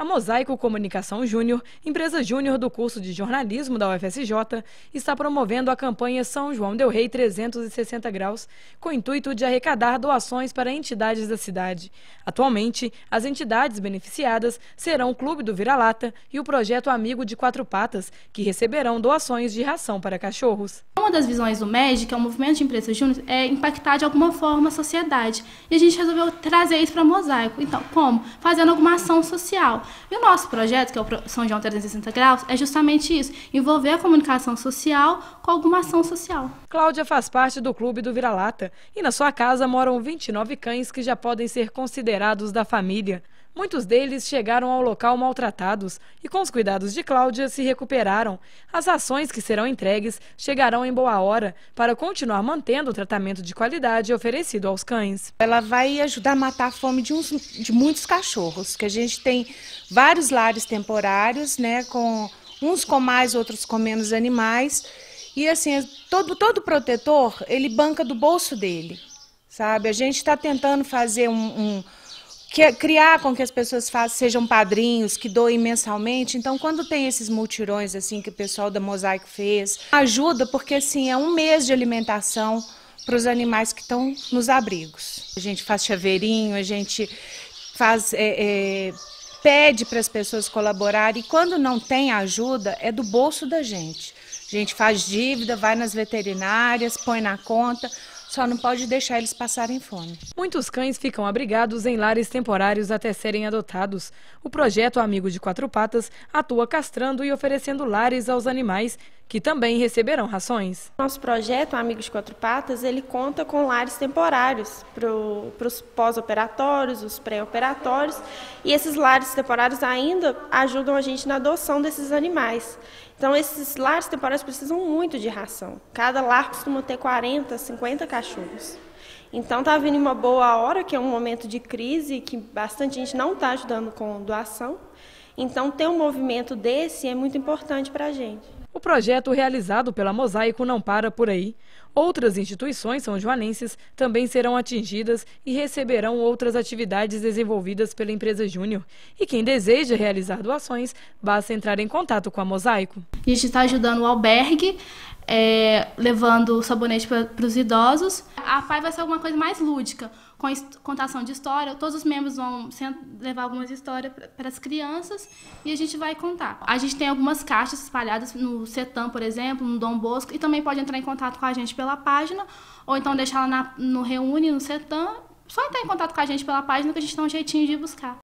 A Mosaico Comunicação Júnior, empresa júnior do curso de jornalismo da UFSJ, está promovendo a campanha São João Del Rei 360 Graus, com o intuito de arrecadar doações para entidades da cidade. Atualmente, as entidades beneficiadas serão o Clube do Vira-Lata e o Projeto Amigo de Quatro Patas, que receberão doações de ração para cachorros. Uma das visões do MED, que é o Movimento de Empresas Júnior, é impactar de alguma forma a sociedade. E a gente resolveu trazer isso para Mosaico. Então, como? Fazendo alguma ação social. E o nosso projeto, que é o São João 360 Graus, é justamente isso: envolver a comunicação social com alguma ação social. Cláudia faz parte do Clube do Vira-Lata e na sua casa moram 29 cães que já podem ser considerados da família. Muitos deles chegaram ao local maltratados e, com os cuidados de Cláudia, se recuperaram. As ações que serão entregues chegarão em boa hora para continuar mantendo o tratamento de qualidade oferecido aos cães. Ela vai ajudar a matar a fome de, uns, de muitos cachorros, que a gente tem vários lares temporários, né, com uns com mais, outros com menos animais. E assim, todo, todo protetor, ele banca do bolso dele, sabe? A gente está tentando fazer um, um que, é criar com que as pessoas façam, sejam padrinhos, que doem mensalmente. Então, quando tem esses multirões assim que o pessoal da Mosaico fez, ajuda porque assim é um mês de alimentação para os animais que estão nos abrigos. A gente faz chaveirinho, a gente faz é, é, pede para as pessoas colaborarem e quando não tem ajuda é do bolso da gente. A gente faz dívida, vai nas veterinárias, põe na conta. Só não pode deixar eles passarem fome. Muitos cães ficam abrigados em lares temporários até serem adotados. O projeto Amigo de Quatro Patas atua castrando e oferecendo lares aos animais que também receberão rações. Nosso projeto Amigos Quatro Patas, ele conta com lares temporários para os pós-operatórios, os pré-operatórios, e esses lares temporários ainda ajudam a gente na adoção desses animais. Então, esses lares temporários precisam muito de ração. Cada lar costuma ter 40, 50 cachorros. Então está vindo uma boa hora, que é um momento de crise, que bastante gente não está ajudando com doação. Então ter um movimento desse é muito importante para a gente. O projeto realizado pela Mosaico não para por aí. Outras instituições são joanenses também serão atingidas e receberão outras atividades desenvolvidas pela empresa Júnior. E quem deseja realizar doações, basta entrar em contato com a Mosaico. A gente está ajudando o albergue, é, levando sabonete para os idosos. A PAI vai ser alguma coisa mais lúdica, com contação de história. Todos os membros vão levar algumas histórias para as crianças e a gente vai contar. A gente tem algumas caixas espalhadas no Setam, por exemplo, no Dom Bosco, e também pode entrar em contato com a gente pela página, ou então deixar lá na, no Reúne, no Setam. Só entrar em contato com a gente pela página que a gente dá um jeitinho de buscar.